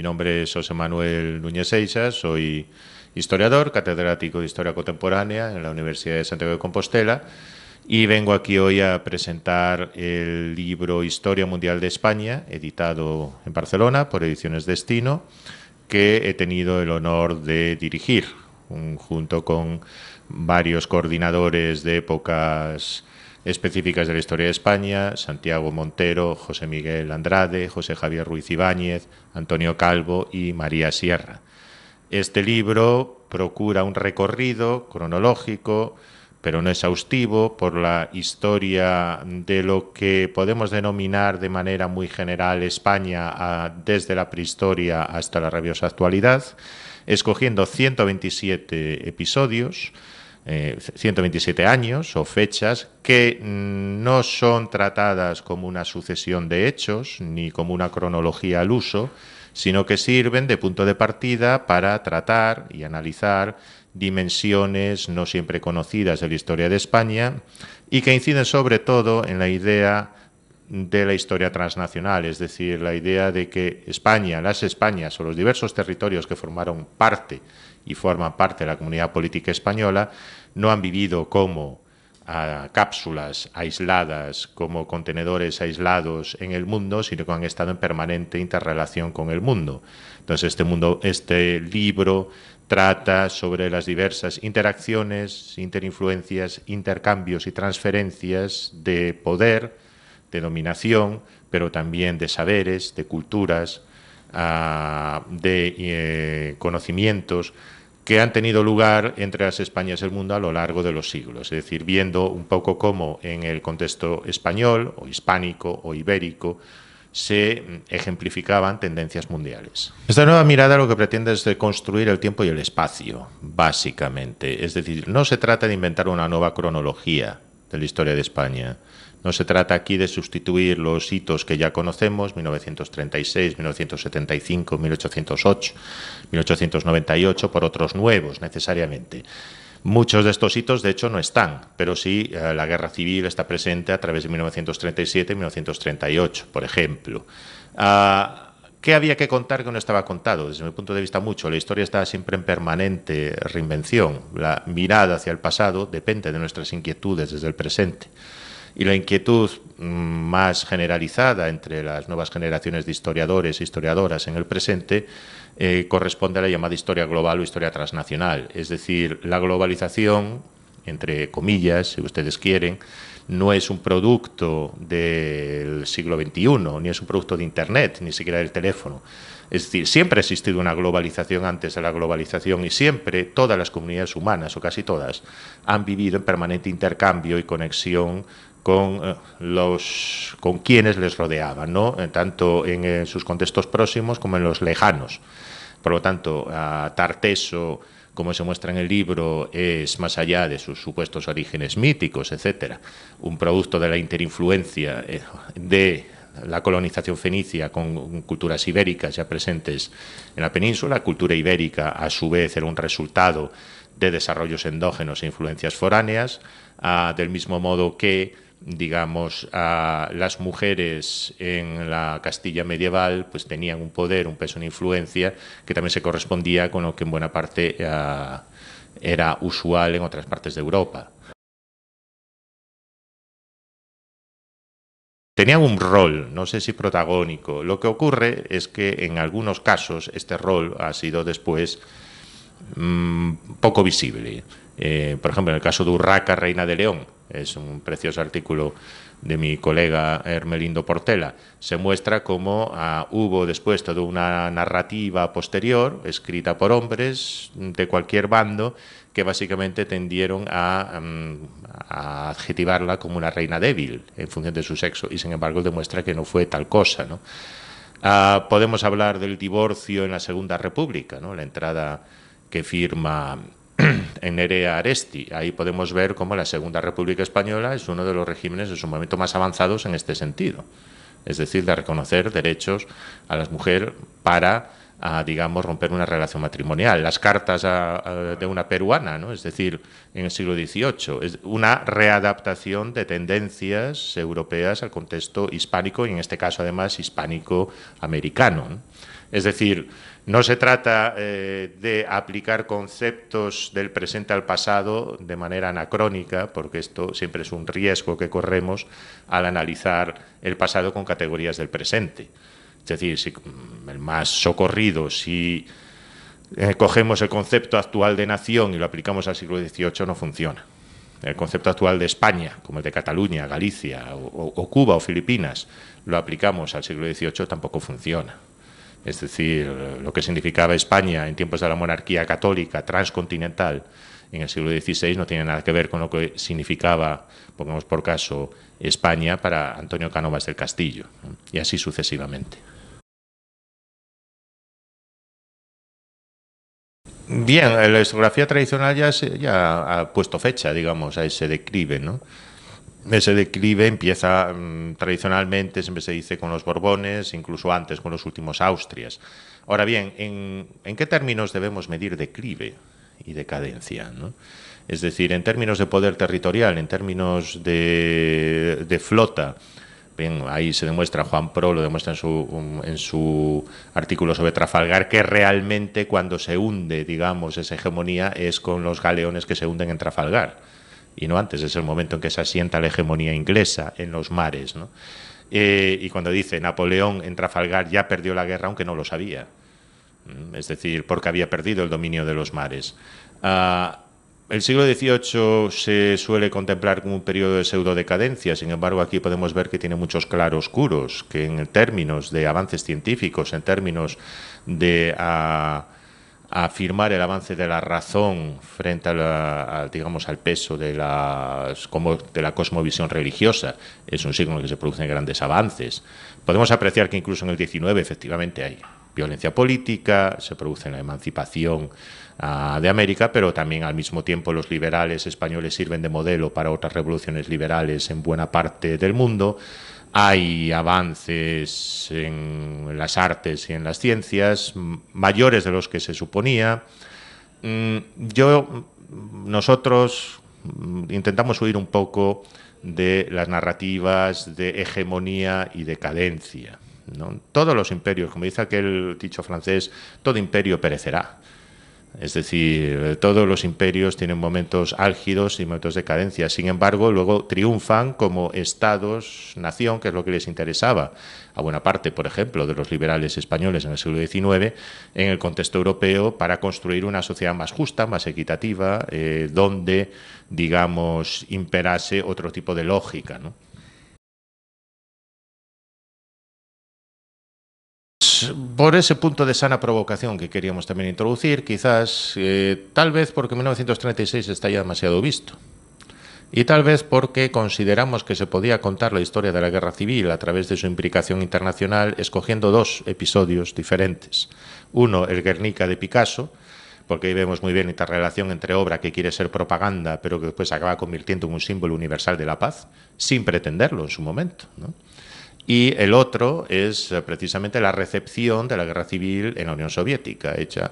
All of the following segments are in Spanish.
Mi nombre es José Manuel Núñez Eixas, soy historiador, catedrático de Historia Contemporánea en la Universidad de Santiago de Compostela y vengo aquí hoy a presentar el libro Historia Mundial de España, editado en Barcelona por Ediciones Destino, que he tenido el honor de dirigir, junto con varios coordinadores de épocas específicas de la historia de España, Santiago Montero, José Miguel Andrade, José Javier Ruiz Ibáñez, Antonio Calvo y María Sierra. Este libro procura un recorrido cronológico, pero no exhaustivo, por la historia de lo que podemos denominar de manera muy general España desde la prehistoria hasta la rabiosa actualidad, escogiendo 127 episodios 127 eh, años o fechas que no son tratadas como una sucesión de hechos ni como una cronología al uso, sino que sirven de punto de partida para tratar y analizar dimensiones no siempre conocidas de la historia de España y que inciden sobre todo en la idea de la historia transnacional, es decir, la idea de que España, las Españas o los diversos territorios que formaron parte y forman parte de la comunidad política española, no han vivido como ah, cápsulas aisladas, como contenedores aislados en el mundo, sino que han estado en permanente interrelación con el mundo. Entonces, este, mundo, este libro trata sobre las diversas interacciones, interinfluencias, intercambios y transferencias de poder, de dominación, pero también de saberes, de culturas, de eh, conocimientos que han tenido lugar entre las Españas y el mundo a lo largo de los siglos, es decir, viendo un poco cómo en el contexto español o hispánico o ibérico se ejemplificaban tendencias mundiales. Esta nueva mirada lo que pretende es construir el tiempo y el espacio, básicamente. Es decir, no se trata de inventar una nueva cronología de la historia de España, no se trata aquí de sustituir los hitos que ya conocemos, 1936, 1975, 1808, 1898, por otros nuevos necesariamente. Muchos de estos hitos, de hecho, no están, pero sí eh, la guerra civil está presente a través de 1937 y 1938, por ejemplo. Ah, ¿Qué había que contar que no estaba contado? Desde mi punto de vista, mucho. La historia está siempre en permanente reinvención. La mirada hacia el pasado depende de nuestras inquietudes desde el presente. Y la inquietud mm, más generalizada entre las nuevas generaciones de historiadores e historiadoras en el presente eh, corresponde a la llamada historia global o historia transnacional. Es decir, la globalización entre comillas, si ustedes quieren, no es un producto del siglo XXI, ni es un producto de Internet, ni siquiera del teléfono. Es decir, siempre ha existido una globalización antes de la globalización y siempre todas las comunidades humanas, o casi todas, han vivido en permanente intercambio y conexión con eh, los con quienes les rodeaban, ¿no? Eh, tanto en eh, sus contextos próximos como en los lejanos. Por lo tanto, a Tarteso como se muestra en el libro, es más allá de sus supuestos orígenes míticos, etcétera, un producto de la interinfluencia eh, de la colonización fenicia con culturas ibéricas ya presentes en la península. La cultura ibérica, a su vez, era un resultado de desarrollos endógenos e influencias foráneas, ah, del mismo modo que digamos, a las mujeres en la Castilla medieval, pues tenían un poder, un peso, una influencia que también se correspondía con lo que en buena parte eh, era usual en otras partes de Europa. Tenían un rol, no sé si protagónico. Lo que ocurre es que en algunos casos este rol ha sido después mm, poco visible. Eh, por ejemplo, en el caso de Urraca, Reina de León, es un precioso artículo de mi colega Hermelindo Portela, se muestra cómo ah, hubo después toda una narrativa posterior, escrita por hombres de cualquier bando, que básicamente tendieron mm, a, adjetivarla como una reina débil en función de su sexo, y sin embargo demuestra que no fue tal cosa. Ah, podemos hablar del divorcio en la Segunda República, la entrada que firma en Nerea Aresti. Ahí podemos ver cómo la Segunda República Española es uno de los regímenes en su momento más avanzados en este sentido, es decir, de reconocer derechos a las mujeres para a, digamos, romper una relación matrimonial. Las cartas de una peruana, ¿no? es decir, en el siglo XVIII. Es una readaptación de tendencias europeas al contexto hispánico y, en este caso, además, hispánico-americano. Es decir, no se trata eh, de aplicar conceptos del presente al pasado de manera anacrónica, porque esto siempre es un riesgo que corremos al analizar el pasado con categorías del presente. Es decir, si, el más socorrido, si eh, cogemos el concepto actual de nación y lo aplicamos al siglo XVIII, no funciona. El concepto actual de España, como el de Cataluña, Galicia o, o Cuba o Filipinas, lo aplicamos al siglo XVIII, tampoco funciona es decir, lo que significaba España en tiempos de la monarquía católica transcontinental en el siglo XVI no tiene nada que ver con lo que significaba, pongamos por caso, España para Antonio Cánovas del Castillo, y así sucesivamente. Bien, la historiografía tradicional ya, ha puesto fecha, digamos, a ese declive, ¿no? Ese declive empieza mm, tradicionalmente, siempre se dice, con los Borbones, incluso antes con los últimos Austrias. Ahora bien, ¿en, qué términos debemos medir declive y decadencia? ¿no? Es decir, en términos de poder territorial, en términos de, flota, Bien, ahí se demuestra, Juan Pro lo demuestra en su, en su artículo sobre Trafalgar, que realmente cuando se hunde, digamos, esa hegemonía es con los galeones que se hunden en Trafalgar y no antes. Es el momento en que se asienta la hegemonía inglesa en los mares. Eh, y cuando dice Napoleón en Trafalgar ya perdió la guerra, aunque no lo sabía. Es decir, porque había perdido el dominio de los mares. Ah, el siglo XVIII se suele contemplar como un periodo de pseudo decadencia, sin embargo aquí podemos ver que tiene muchos claroscuros, que en términos de avances científicos, en términos de... Ah, afirmar el avance de la razón frente a digamos, al peso de, las, como de la cosmovisión religiosa. Es un signo en el que se producen grandes avances. Podemos apreciar que incluso en el XIX efectivamente hay violencia política, se produce la emancipación ah, de América, pero también al mismo tiempo los liberales españoles sirven de modelo para otras revoluciones liberales en buena parte del mundo hay avances en las artes y en las ciencias mayores de los que se suponía. Mm, yo, nosotros mm, intentamos huir un poco de las narrativas de hegemonía y decadencia. Todos los imperios, como dice aquel dicho francés, todo imperio perecerá. Es decir, todos los imperios tienen momentos álgidos y momentos de cadencia. Sin embargo, luego triunfan como estados, nación, que es lo que les interesaba a buena parte, por ejemplo, de los liberales españoles en el siglo XIX, en el contexto europeo, para construir una sociedad más justa, más equitativa, eh, donde, digamos, imperase otro tipo de lógica, ¿no? por ese punto de sana provocación que queríamos también introducir, quizás, eh, tal vez porque 1936 está ya demasiado visto. Y tal vez porque consideramos que se podía contar la historia de la guerra civil a través de su implicación internacional, escogiendo dos episodios diferentes. Uno, el Guernica de Picasso, porque ahí vemos muy bien esta relación entre obra que quiere ser propaganda, pero que después acaba convirtiendo en un símbolo universal de la paz, sin pretenderlo en su momento y el otro es eh, precisamente la recepción de la guerra civil en la Unión Soviética, hecha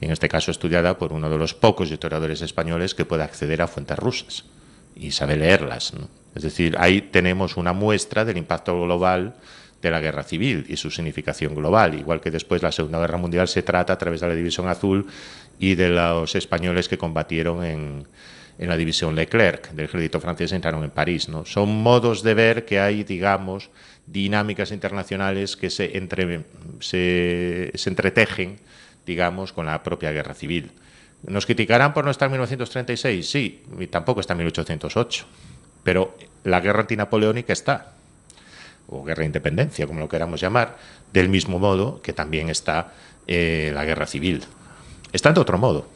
en este caso estudiada por uno de los pocos historiadores españoles que puede acceder a fuentes rusas y sabe leerlas. Es decir, ahí tenemos una muestra del impacto global de la guerra civil y su significación global, igual que después la Segunda Guerra Mundial se trata a través de la División Azul y de los españoles que combatieron en, en la división Leclerc del ejército francés entraron en París. ¿no? Son modos de ver que hay, digamos, dinámicas internacionales que se, entre, se, entretejen, digamos, con la propia guerra civil. ¿Nos criticarán por no estar en 1936? Sí, y tampoco está en 1808. Pero la guerra antinapoleónica está, o guerra de independencia, como lo queramos llamar, del mismo modo que también está eh, la guerra civil. Está de otro modo,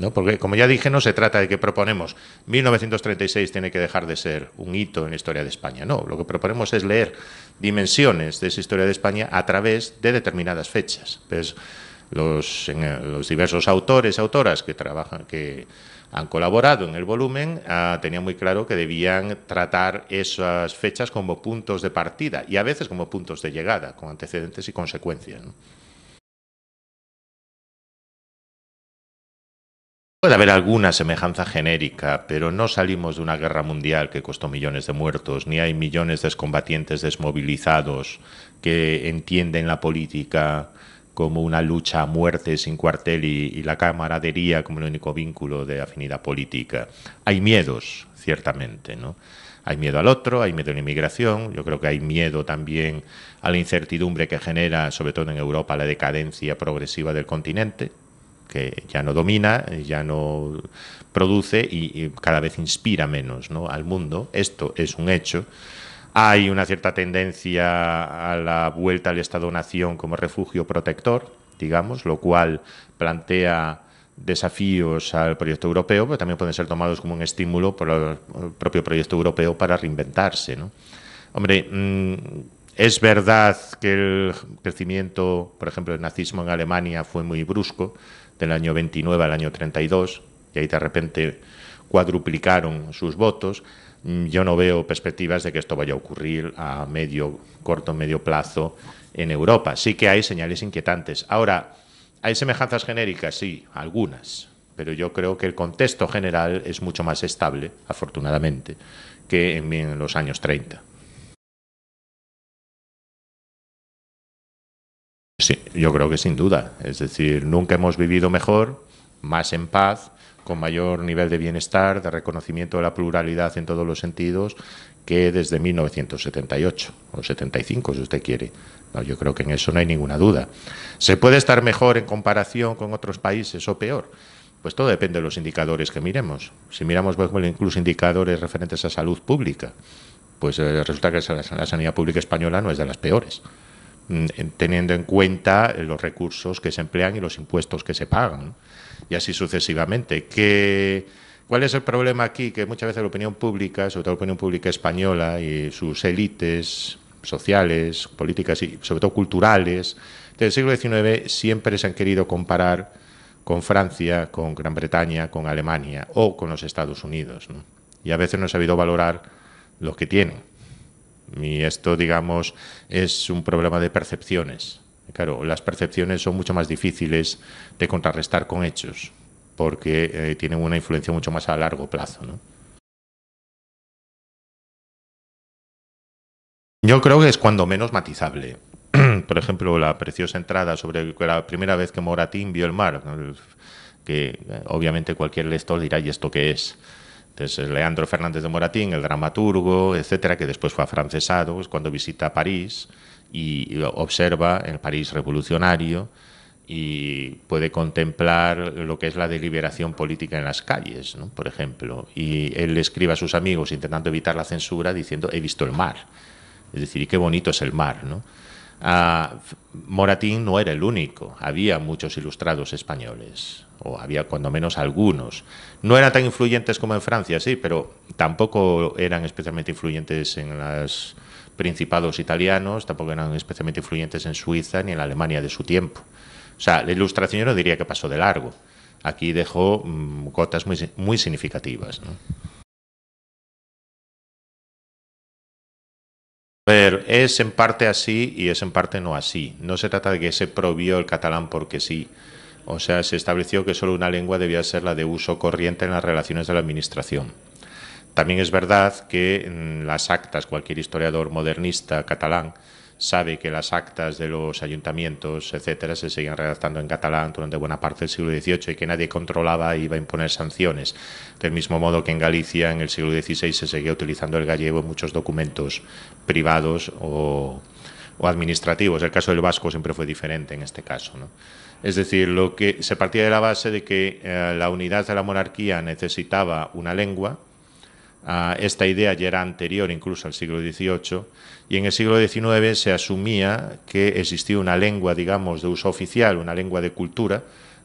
¿no? Porque, como ya dije, no se trata de que proponemos 1936 tiene que dejar de ser un hito en la historia de España. No, lo que proponemos es leer dimensiones de esa historia de España a través de determinadas fechas. Pues, los, diversos autores, autoras que trabajan, que han colaborado en el volumen, ah, tenían muy claro que debían tratar esas fechas como puntos de partida y a veces como puntos de llegada, con antecedentes y consecuencias. Puede haber alguna semejanza genérica, pero no salimos de una guerra mundial que costó millones de muertos, ni hay millones de combatientes desmovilizados que entienden la política como una lucha a muerte sin cuartel y, la camaradería como el único vínculo de afinidad política. Hay miedos, ciertamente, ¿no? Hay miedo al otro, hay miedo a la inmigración, yo creo que hay miedo también a la incertidumbre que genera, sobre todo en Europa, la decadencia progresiva del continente, que ya no domina, ya no produce y, cada vez inspira menos al mundo. Esto es un hecho. Hay una cierta tendencia a la vuelta al Estado-Nación como refugio protector, digamos, lo cual plantea desafíos al proyecto europeo, pero también pueden ser tomados como un estímulo por el propio proyecto europeo para reinventarse. Hombre, mm, es verdad que el crecimiento, por ejemplo, del nazismo en Alemania fue muy brusco, del año 29 al año 32, y ahí de repente cuadruplicaron sus votos, mm, yo no veo perspectivas de que esto vaya a ocurrir a medio, corto, medio plazo en Europa. Sí que hay señales inquietantes. Ahora, ¿hay semejanzas genéricas? Sí, algunas. Pero yo creo que el contexto general es mucho más estable, afortunadamente, que en los años 30. Sí, yo creo que sin duda. Es decir, nunca hemos vivido mejor, más en paz, con mayor nivel de bienestar, de reconocimiento de la pluralidad en todos los sentidos, que desde 1978 o 75, si usted quiere. No, yo creo que en eso no hay ninguna duda. ¿Se puede estar mejor en comparación con otros países o peor? Pues todo depende de los indicadores que miremos. Si miramos, por incluso indicadores referentes a salud pública, pues eh, resulta que la sanidad pública española no es de las peores. Mm, teniendo en cuenta eh, los recursos que se emplean y los impuestos que se pagan, y así sucesivamente. ¿Cuál es el problema aquí? Que muchas veces la opinión pública, sobre todo la opinión pública española y sus élites sociales, políticas y sobre todo culturales, del siglo XIX siempre se han querido comparar con Francia, con Gran Bretaña, con Alemania o con los Estados Unidos. Y a veces no ha sabido valorar lo que tienen. Y esto, digamos, es un problema de percepciones. Claro, las percepciones son mucho más difíciles de contrarrestar con hechos, porque eh, tienen una influencia mucho más a largo plazo. Yo creo que es cuando menos matizable. Por ejemplo, la preciosa entrada sobre la primera vez que Moratín vio el mar, que eh, obviamente cualquier lector dirá, ¿y esto qué es? Entonces, eh, Leandro Fernández de Moratín, el dramaturgo, etcétera, que después fue afrancesado, es pues, cuando visita París y observa el París revolucionario y puede contemplar lo que es la deliberación política en las calles, por ejemplo. Y él le escribe a sus amigos intentando evitar la censura diciendo, he visto el mar. Es decir, y qué bonito es el mar. Ah, Moratín no era el único, había muchos ilustrados españoles o había cuando menos algunos. No eran tan influyentes como en Francia, sí, pero tampoco eran especialmente influyentes en los principados italianos, tampoco eran especialmente influyentes en Suiza ni en la Alemania de su tiempo. O sea, la ilustración yo no diría que pasó de largo. Aquí dejó cotas mm, gotas muy, significativas. ¿no? Pero es en parte así y es en parte no así. No se trata de que se prohibió el catalán porque sí, o sea, se estableció que solo una lengua debía ser la de uso corriente en las relaciones de la Administración. También es verdad que mm, las actas, cualquier historiador modernista catalán sabe que las actas de los ayuntamientos, etcétera, se seguían redactando en catalán durante buena parte del siglo XVIII y que nadie controlaba e iba a imponer sanciones. Del mismo modo que en Galicia, en el siglo XVI, se seguía utilizando el gallego en muchos documentos privados o, administrativos. El caso del vasco siempre fue diferente en este caso. Es decir, lo que se partía de la base de que eh, la unidad de la monarquía necesitaba una lengua. Ah, esta idea ya era anterior incluso al siglo XVIII y en el siglo XIX se asumía que existía una lengua, digamos, de uso oficial, una lengua de cultura,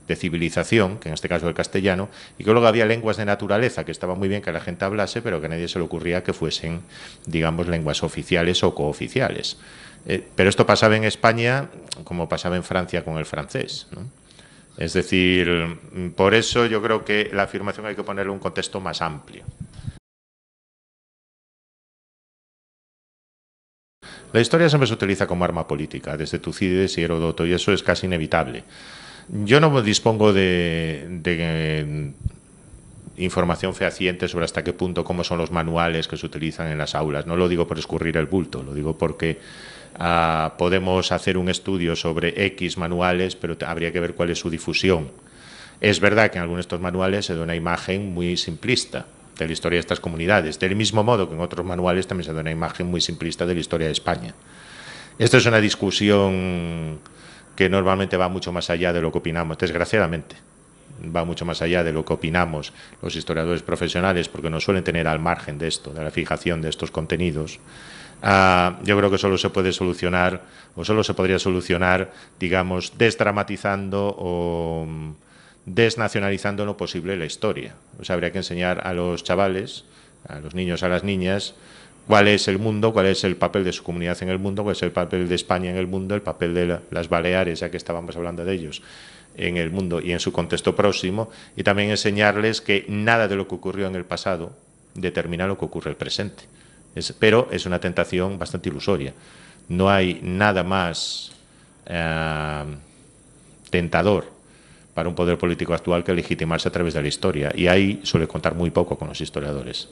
de civilización, que en este caso el castellano, y que luego había lenguas de naturaleza que estaba muy bien que la gente hablase, pero que a nadie se le ocurría que fuesen, digamos, lenguas oficiales o cooficiales. Eh, pero esto pasaba en España como pasaba en Francia con el francés. Es decir, mm, por eso yo creo que la afirmación hay que ponerle un contexto más amplio. La historia siempre se utiliza como arma política, desde Tucídides y Heródoto, y eso es casi inevitable. Yo no dispongo de, eh, información fehaciente sobre hasta qué punto, cómo son los manuales que se utilizan en las aulas. No lo digo por escurrir el bulto, lo digo porque ah, podemos hacer un estudio sobre X manuales, pero habría que ver cuál es su difusión. Es verdad que en algunos de estos manuales se da una imagen muy simplista de la historia de estas comunidades, del mismo modo que en otros manuales también se da una imagen muy simplista de la historia de España. Esto es una discusión que normalmente va mucho más allá de lo que opinamos, desgraciadamente va mucho más allá de lo que opinamos los historiadores profesionales, porque no suelen tener al margen de esto, de la fijación de estos contenidos. Ah, yo creo que solo se puede solucionar, o solo se podría solucionar, digamos, desdramatizando o mm, desnacionalizando lo posible la historia. O sea, habría que enseñar a los chavales, a los niños, a las niñas, cuál es el mundo, cuál es el papel de su comunidad en el mundo, cuál es el papel de España en el mundo, el papel de las Baleares, ya que estábamos hablando de ellos, en el mundo y en su contexto próximo, y también enseñarles que nada de lo que ocurrió en el pasado determina lo que ocurre en el presente. pero es una tentación bastante ilusoria. No hay nada más ah, tentador para un poder político actual que legitimarse a través de la historia, y ahí suele contar muy poco con los historiadores.